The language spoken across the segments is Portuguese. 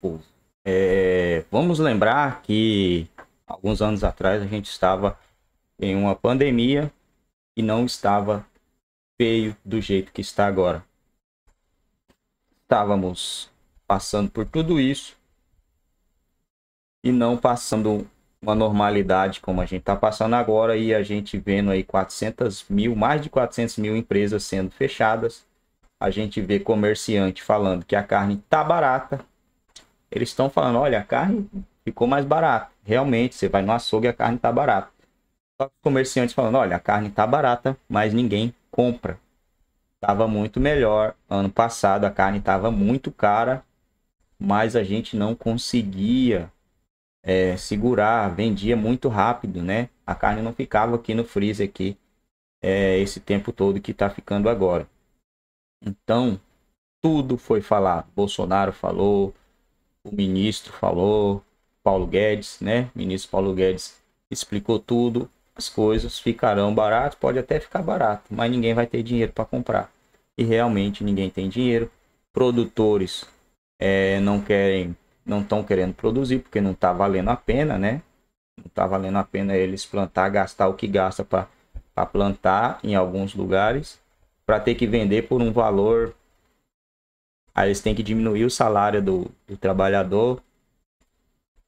povo. É, vamos lembrar que alguns anos atrás a gente estava em uma pandemia e não estava feio do jeito que está agora. Estávamos passando por tudo isso e não passando uma normalidade como a gente está passando agora e a gente vendo aí 400 mil, mais de 400 mil empresas sendo fechadas. A gente vê comerciante falando que a carne tá barata eles estão falando, olha, a carne ficou mais barata. Realmente, você vai no açougue a carne está barata. Só que os comerciantes falando, olha, a carne está barata, mas ninguém compra. Estava muito melhor. Ano passado a carne estava muito cara, mas a gente não conseguia é, segurar, vendia muito rápido, né? A carne não ficava aqui no freezer aqui é, esse tempo todo que está ficando agora. Então, tudo foi falado. Bolsonaro falou, o ministro falou, Paulo Guedes, né? O ministro Paulo Guedes explicou tudo, as coisas ficarão baratas, pode até ficar barato, mas ninguém vai ter dinheiro para comprar. E realmente ninguém tem dinheiro. Produtores é, não querem, não estão querendo produzir porque não está valendo a pena, né? Não está valendo a pena eles plantar, gastar o que gasta para plantar em alguns lugares, para ter que vender por um valor Aí eles têm que diminuir o salário do, do trabalhador.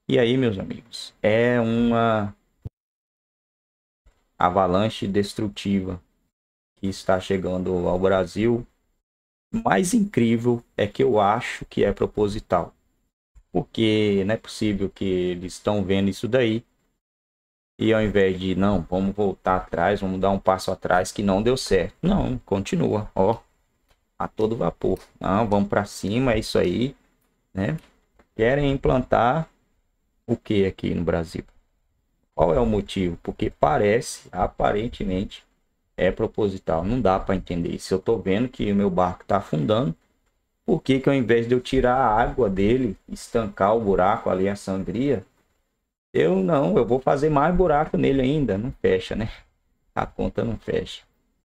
E aí, meus amigos, é uma avalanche destrutiva que está chegando ao Brasil. Mais incrível é que eu acho que é proposital. Porque não é possível que eles estão vendo isso daí e ao invés de não, vamos voltar atrás, vamos dar um passo atrás que não deu certo. Não, continua, ó a todo vapor. Não, vamos para cima, é isso aí, né? Querem implantar o que aqui no Brasil? Qual é o motivo? Porque parece, aparentemente, é proposital. Não dá para entender. Se eu estou vendo que o meu barco está afundando, por que, que ao invés de eu tirar a água dele, estancar o buraco ali, a sangria, eu não, eu vou fazer mais buraco nele ainda. Não fecha, né? A conta não fecha.